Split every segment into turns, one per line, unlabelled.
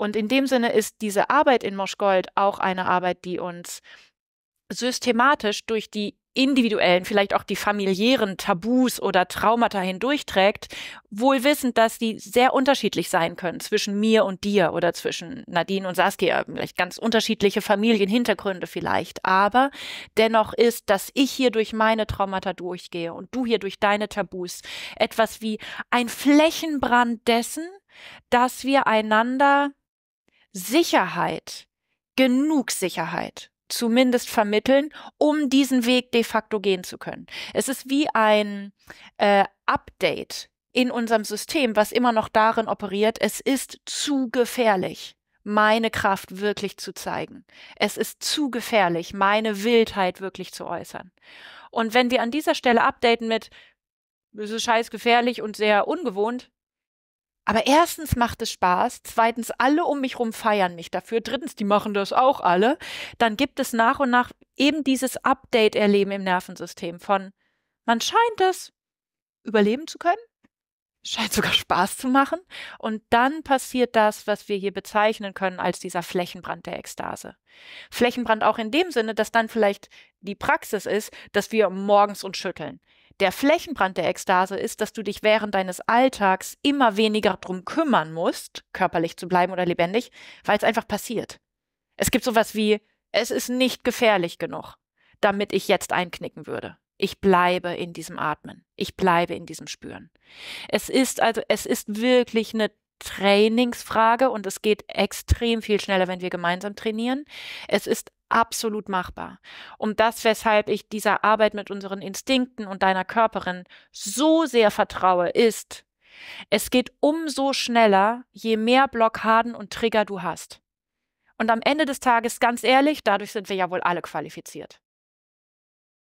Und in dem Sinne ist diese Arbeit in Moschgold auch eine Arbeit, die uns systematisch durch die individuellen, vielleicht auch die familiären Tabus oder Traumata hindurchträgt, wohl wissend, dass die sehr unterschiedlich sein können zwischen mir und dir oder zwischen Nadine und Saskia, vielleicht ganz unterschiedliche Familienhintergründe vielleicht, aber dennoch ist, dass ich hier durch meine Traumata durchgehe und du hier durch deine Tabus etwas wie ein Flächenbrand dessen, dass wir einander Sicherheit, genug Sicherheit zumindest vermitteln, um diesen Weg de facto gehen zu können. Es ist wie ein äh, Update in unserem System, was immer noch darin operiert, es ist zu gefährlich, meine Kraft wirklich zu zeigen. Es ist zu gefährlich, meine Wildheit wirklich zu äußern. Und wenn wir an dieser Stelle updaten mit, es ist scheiß gefährlich und sehr ungewohnt, aber erstens macht es Spaß, zweitens alle um mich rum feiern mich dafür, drittens die machen das auch alle. Dann gibt es nach und nach eben dieses Update-Erleben im Nervensystem von man scheint es überleben zu können, scheint sogar Spaß zu machen und dann passiert das, was wir hier bezeichnen können als dieser Flächenbrand der Ekstase. Flächenbrand auch in dem Sinne, dass dann vielleicht die Praxis ist, dass wir morgens uns schütteln. Der Flächenbrand der Ekstase ist, dass du dich während deines Alltags immer weniger drum kümmern musst, körperlich zu bleiben oder lebendig, weil es einfach passiert. Es gibt sowas wie, es ist nicht gefährlich genug, damit ich jetzt einknicken würde. Ich bleibe in diesem Atmen. Ich bleibe in diesem Spüren. Es ist also, es ist wirklich eine Trainingsfrage und es geht extrem viel schneller, wenn wir gemeinsam trainieren. Es ist absolut machbar. Und das, weshalb ich dieser Arbeit mit unseren Instinkten und deiner Körperin so sehr vertraue, ist, es geht umso schneller, je mehr Blockaden und Trigger du hast. Und am Ende des Tages, ganz ehrlich, dadurch sind wir ja wohl alle qualifiziert.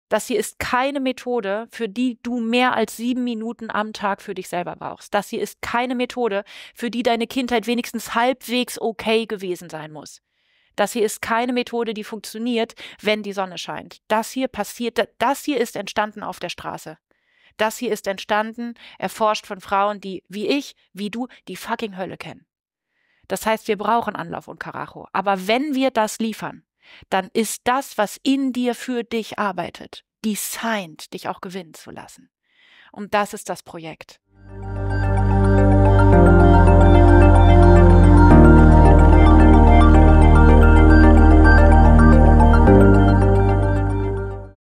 Das hier ist keine Methode, für die du mehr als sieben Minuten am Tag für dich selber brauchst. Das hier ist keine Methode, für die deine Kindheit wenigstens halbwegs okay gewesen sein muss. Das hier ist keine Methode, die funktioniert, wenn die Sonne scheint. Das hier passiert, das hier ist entstanden auf der Straße. Das hier ist entstanden, erforscht von Frauen, die, wie ich, wie du, die fucking Hölle kennen. Das heißt, wir brauchen Anlauf und Karacho. Aber wenn wir das liefern, dann ist das, was in dir für dich arbeitet, designed, dich auch gewinnen zu lassen. Und das ist das Projekt.